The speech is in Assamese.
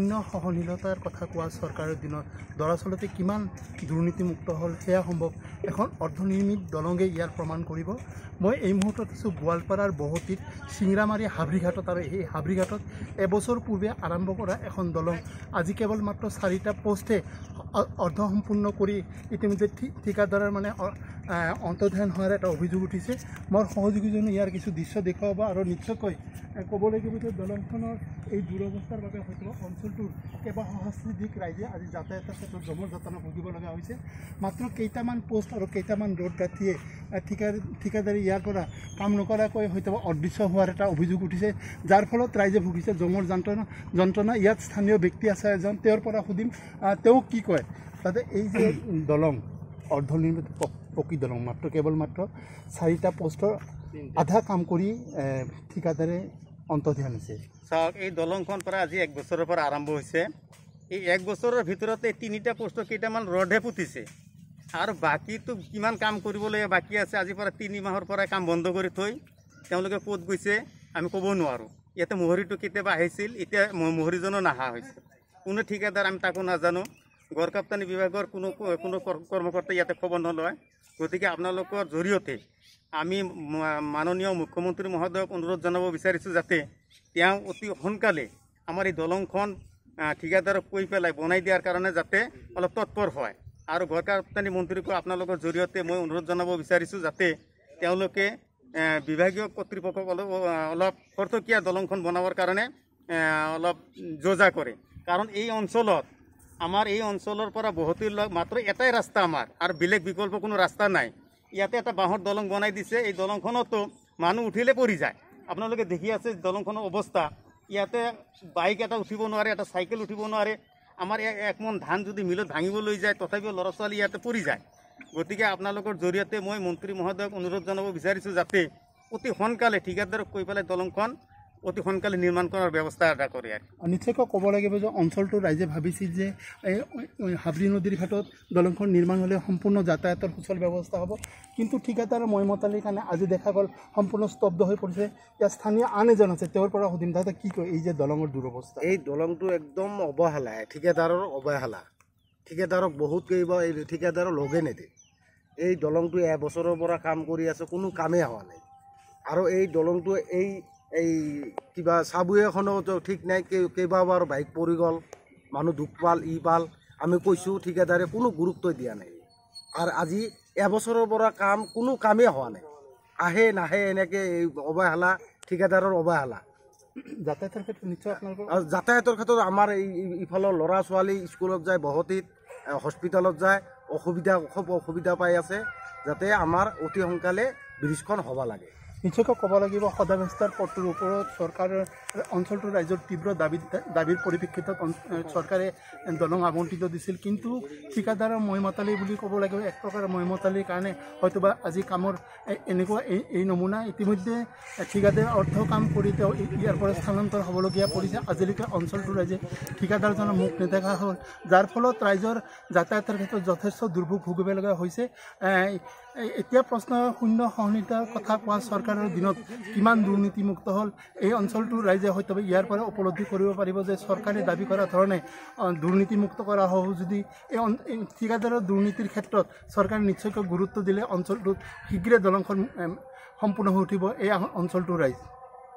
অন্য সহনীলতাৰ কথা কোৱা চৰকাৰৰ দিনত দৰাচলতে কিমান দুৰ্নীতিমুক্ত হ'ল সেয়া সম্ভৱ এখন অৰ্ধনিৰ্মিত দলঙে ইয়াৰ প্ৰমাণ কৰিব মই এই মুহূৰ্তত আছোঁ গোৱালপাৰাৰ বহতীত চিংৰামাৰী হাবৰিঘাটত আৰু সেই হাবৰিঘাটত এবছৰ পূৰ্বে আৰম্ভ কৰা এখন দলং আজি কেৱল মাত্ৰ চাৰিটা পষ্টে সম্পূৰ্ণ কৰি ইতিমধ্যে ঠিকাদাৰৰ মানে অন্তৰ্ধান হোৱাৰ এটা অভিযোগ উঠিছে মোৰ সহযোগীজনে ইয়াৰ কিছু দৃশ্য দেখুৱাব আৰু নিশ্চয়কৈ ক'ব লাগিব যে দলংখনৰ এই দুৰৱস্থাৰ বাবে হয়তো অঞ্চলটোৰ কেইবা সহস্ৰাধিক ৰাইজে আজি যাতায়াতৰ ক্ষেত্ৰত জমৰ যাতনা ভুগিব লগা হৈছে মাত্ৰ কেইটামান পোষ্ট আৰু কেইটামান ৰোড যাত্ৰীয়ে ঠিকাদাৰ ঠিকাদাৰী ইয়াৰ পৰা কাম নকৰাকৈ হয়তো অদৃশ্য হোৱাৰ এটা অভিযোগ উঠিছে যাৰ ফলত ৰাইজে ভুগিছে জমৰ যন্ত্ৰণা যন্ত্ৰণা ইয়াত স্থানীয় ব্যক্তি আছে এজন তেওঁৰ পৰা সুধিম তেওঁ কি কয় তাতে এই যে দলং অৰ্ধনিৰ্মিত পকী দলং মাত্ৰ কেৱল মাত্ৰ চাৰিটা পষ্টৰ আধা কাম কৰি ঠিকাদাৰে অন্ত ধ্যান হৈছে চাওক এই দলংখন পৰা আজি এক বছৰৰ পৰা আৰম্ভ হৈছে এই এক বছৰৰ ভিতৰতে তিনিটা পষ্টৰ কেইটামান ৰদহে পুতিছে আৰু বাকীটো কিমান কাম কৰিবলৈ বাকী আছে আজিৰ পৰা তিনি মাহৰ পৰাই কাম বন্ধ কৰি থৈ তেওঁলোকে ক'ত গৈছে আমি ক'ব নোৱাৰোঁ ইয়াতে মহৰীটো কেতিয়াবা আহিছিল এতিয়া মহৰীজনো নাহা হৈছে কোনো ঠিকাদাৰ আমি তাকো নাজানো গড় কাপ্তানি বিভাগৰ কোনো কোনো কৰ্মকৰ্তা ইয়াতে খবৰ নলয় গতিকে আপোনালোকৰ জৰিয়তে আমি মাননীয় মুখ্যমন্ত্ৰী মহোদয়ক অনুৰোধ জনাব বিচাৰিছোঁ যাতে তেওঁ অতি সোনকালে আমাৰ এই দলংখন ঠিকাদাৰক কৈ পেলাই বনাই দিয়াৰ কাৰণে যাতে অলপ তৎপৰ হয় আৰু গড় কাপ্তানি মন্ত্ৰীকো আপোনালোকৰ জৰিয়তে মই অনুৰোধ জনাব বিচাৰিছোঁ যাতে তেওঁলোকে বিভাগীয় কৰ্তৃপক্ষক অলপ অলপ খৰতকীয়া দলংখন বনাবৰ কাৰণে অলপ যো জা কৰে কাৰণ এই অঞ্চলত আমাৰ এই অঞ্চলৰ পৰা বহুতো লগ মাত্ৰ এটাই ৰাস্তা আমাৰ আৰু বেলেগ বিকল্প কোনো ৰাস্তা নাই ইয়াতে এটা বাঁহৰ দলং বনাই দিছে এই দলংখনতো মানুহ উঠিলে পৰি যায় আপোনালোকে দেখি আছে দলংখনৰ অৱস্থা ইয়াতে বাইক এটা উঠিব নোৱাৰে এটা চাইকেল উঠিব নোৱাৰে আমাৰ একমন ধান যদি মিলত ভাঙিবলৈ যায় তথাপিও ল'ৰা ছোৱালী ইয়াতে পৰি যায় গতিকে আপোনালোকৰ জৰিয়তে মই মন্ত্ৰী মহোদয়ক অনুৰোধ জনাব বিচাৰিছোঁ যাতে অতি সোনকালে ঠিকাদাৰক কৈ পেলাই দলংখন অতি সোনকালে নিৰ্মাণ কৰাৰ ব্যৱস্থা এটা কৰি নিশ্চয়কৈ ক'ব লাগিব যে অঞ্চলটোৰ ৰাইজে ভাবিছিল যে এই হাবৰি নদীৰ ঘাটত দলংখন নিৰ্মাণ হ'লে সম্পূৰ্ণ যাতায়াতৰ সুচল ব্যৱস্থা হ'ব কিন্তু ঠিকাদাৰ মইমতালিৰ কাৰণে আজি দেখা গ'ল সম্পূৰ্ণ স্তব্ধ হৈ পৰিছে ইয়াৰ স্থানীয় আন এজন আছে তেওঁৰ পৰা সুধিম তাতে কি কয় এই যে দলঙৰ দুৰৱস্থা এই দলংটো একদম অৱহেলা ঠিকাদাৰৰ অৱহেলা ঠিকাদাৰক বহুত কৰিব এই ঠিকাদাৰৰ লগে নেদে এই দলংটো এবছৰৰ পৰা কাম কৰি আছে কোনো কামেই হোৱা নাই আৰু এই দলংটো এই এই কিবা চাবুৱেখনো ঠিক নাই কেইবাবাৰ বাইক পৰি গ'ল মানুহ দুখ পাল ই পাল আমি কৈছোঁ ঠিকাদাৰে কোনো গুৰুত্ব দিয়া নাই আৰু আজি এবছৰৰ পৰা কাম কোনো কামেই হোৱা নাই আহে নাহে এনেকৈ এই অৱহেলা ঠিকাদাৰৰ অৱহেলা যাতায়াতৰ ক্ষেত্ৰত নিশ্চয় যাতায়াতৰ ক্ষেত্ৰত আমাৰ এই ইফালৰ ল'ৰা ছোৱালী স্কুলত যায় বহতিত হস্পিটেলত যায় অসুবিধা খুব অসুবিধা পাই আছে যাতে আমাৰ অতি সোনকালে ব্ৰিজখন হ'ব লাগে নিশ্চয়কৈ ক'ব লাগিব সদাব্যস্তাৰ পথটোৰ ওপৰত চৰকাৰৰ অঞ্চলটোৰ ৰাইজৰ তীব্ৰ দাবী দাবীৰ পৰিপ্ৰেক্ষিতত চৰকাৰে দলং আবণ্টিত দিছিল কিন্তু ঠিকাদাৰৰ মহিমতালী বুলি ক'ব লাগিব এক প্ৰকাৰৰ মহিমতালীৰ কাৰণে হয়তো বা আজি কামৰ এনেকুৱা এই এই নমুনা ইতিমধ্যে ঠিকাদাৰে অৰ্থ কাম কৰি তেওঁ ইয়াৰ পৰা স্থানান্তৰ হ'বলগীয়া পৰিছে আজিলৈকে অঞ্চলটোৰ ৰাইজে ঠিকাদাৰজনৰ মুখ নেদেখা হ'ল যাৰ ফলত ৰাইজৰ যাতায়াতৰ ক্ষেত্ৰত যথেষ্ট দুৰ্ভোগ ভুগিবলগীয়া হৈছে এতিয়া প্ৰশ্ন শূন্য সহনীয়তাৰ কথা কোৱা চৰকাৰৰ দিনত কিমান দুৰ্নীতিমুক্ত হল এই অঞ্চলট ৰাইজে হয়তো ইয়াৰ পৰা উপলব্ধি কৰিব পাৰিব যে চৰকাৰে দাবী কৰা ধৰণে দুৰ্নীতিমুক্ত কৰা হব যদি এই ঠিকাদাৰৰ দুৰ্নীতিৰ ক্ষেত্ৰত চৰকাৰে নিশ্চয়কৈ গুৰুত্ব দিলে অঞ্চলটোত শীঘ্ৰে দলংখন সম্পূৰ্ণ হৈ উঠিব এই অঞ্চলটোৰ ৰাইজ